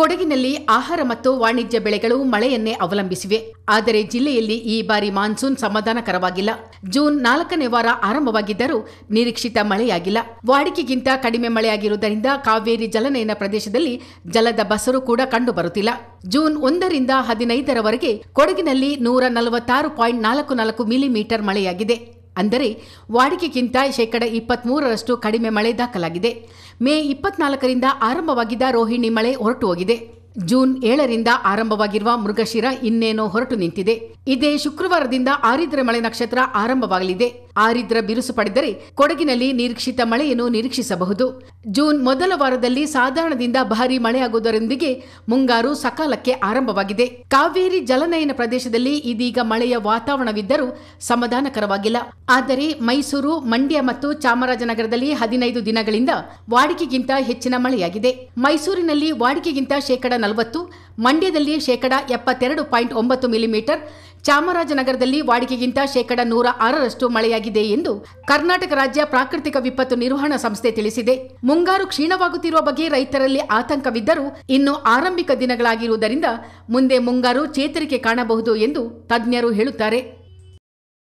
ಕೊಡಗಿನಲ್ಲಿ ಆಹಾರ ಮತ್ತು ವಾಣಿಜ್ಯ ಬೆಳೆಗಳು ಮಳೆಯನ್ನೇ ಅವಲಂಬಿಸಿವೆ ಆದರೆ ಜಿಲ್ಲೆಯಲ್ಲಿ ಈ ಬಾರಿ ಮಾನ್ಸೂನ್ ಸಮಾಧಾನಕರವಾಗಿಲ್ಲ ಜೂನ್ ನಾಲ್ಕನೇ ವಾರ ಆರಂಭವಾಗಿದ್ದರೂ ನಿರೀಕ್ಷಿತ ಮಳೆಯಾಗಿಲ್ಲ ವಾಡಿಕೆಗಿಂತ ಕಡಿಮೆ ಮಳೆಯಾಗಿರುವುದರಿಂದ ಕಾವೇರಿ ಜಲನಯನ ಪ್ರದೇಶದಲ್ಲಿ ಜಲದ ಬಸರು ಕೂಡ ಕಂಡುಬರುತ್ತಿಲ್ಲ ಜೂನ್ ಒಂದರಿಂದ ಹದಿನೈದರವರೆಗೆ ಕೊಡಗಿನಲ್ಲಿ ನೂರ ನಲವತ್ತಾರು ಪಾಯಿಂಟ್ ನಾಲ್ಕು ನಾಲ್ಕು ಮಿಲಿಮೀಟರ್ ಮಳೆಯಾಗಿದೆ ಅಂದರೆ ವಾಡಿಕೆಗಿಂತ ಶೇಕಡ ಇಪ್ಪತ್ತ್ಮೂರರಷ್ಟು ಕಡಿಮೆ ಮಳೆ ದಾಖಲಾಗಿದೆ ಮೇ ಇಪ್ಪತ್ನಾಲ್ಕರಿಂದ ಆರಂಭವಾಗಿದ್ದ ರೋಹಿಣಿ ಮಳೆ ಹೊರಟು ಹೋಗಿದೆ ಜೂನ್ ಏಳರಿಂದ ಆರಂಭವಾಗಿರುವ ಮೃಗಶಿರ ಇನ್ನೇನೋ ಹೊರಟು ನಿಂತಿದೆ ಇದೇ ಶುಕ್ರವಾರದಿಂದ ಆರಿದ್ರ ಮಳೆ ನಕ್ಷತ್ರ ಆರಂಭವಾಗಲಿದೆ ಆರಿದ್ರ ಬಿರುಸು ಪಡೆದರೆ ಕೊಡಗಿನಲ್ಲಿ ನಿರೀಕ್ಷಿತ ಮಳೆಯನ್ನು ನಿರೀಕ್ಷಿಸಬಹುದು ಜೂನ್ ಮೊದಲ ವಾರದಲ್ಲಿ ಸಾಧಾರಣದಿಂದ ಭಾರಿ ಮಳೆಯಾಗುವುದರೊಂದಿಗೆ ಮುಂಗಾರು ಸಕಾಲಕ್ಕೆ ಆರಂಭವಾಗಿದೆ ಕಾವೇರಿ ಜಲನಯನ ಪ್ರದೇಶದಲ್ಲಿ ಇದೀಗ ಮಳೆಯ ವಾತಾವರಣವಿದ್ದರೂ ಸಮಾಧಾನಕರವಾಗಿಲ್ಲ ಆದರೆ ಮೈಸೂರು ಮಂಡ್ಯ ಮತ್ತು ಚಾಮರಾಜನಗರದಲ್ಲಿ ಹದಿನೈದು ದಿನಗಳಿಂದ ವಾಡಿಕೆಗಿಂತ ಹೆಚ್ಚಿನ ಮಳೆಯಾಗಿದೆ ಮೈಸೂರಿನಲ್ಲಿ ವಾಡಿಕೆಗಿಂತ ಶೇಕಡ ನಲವತ್ತು ಮಂಡ್ಯದಲ್ಲಿ ಶೇಕಡ ಎಪ್ಪತ್ತೆರಡು ಪಾಯಿಂಟ್ ಒಂಬತ್ತು ಮಿಲಿಮೀಟರ್ ಚಾಮರಾಜನಗರದಲ್ಲಿ ವಾಡಿಕೆಗಿಂತ ಶೇಕಡ ನೂರ ಆರರಷ್ಟು ಮಳೆಯಾಗಿದೆ ಎಂದು ಕರ್ನಾಟಕ ರಾಜ್ಯ ಪ್ರಾಕೃತಿಕ ವಿಪತ್ತು ನಿರ್ವಹಣಾ ಸಂಸ್ಥೆ ತಿಳಿಸಿದೆ ಮುಂಗಾರು ಕ್ಷೀಣವಾಗುತ್ತಿರುವ ಬಗ್ಗೆ ರೈತರಲ್ಲಿ ಆತಂಕವಿದ್ದರೂ ಇನ್ನು ಆರಂಭಿಕ ದಿನಗಳಾಗಿರುವುದರಿಂದ ಮುಂದೆ ಮುಂಗಾರು ಚೇತರಿಕೆ ಕಾಣಬಹುದು ಎಂದು ತಜ್ಞರು ಹೇಳುತ್ತಾರೆ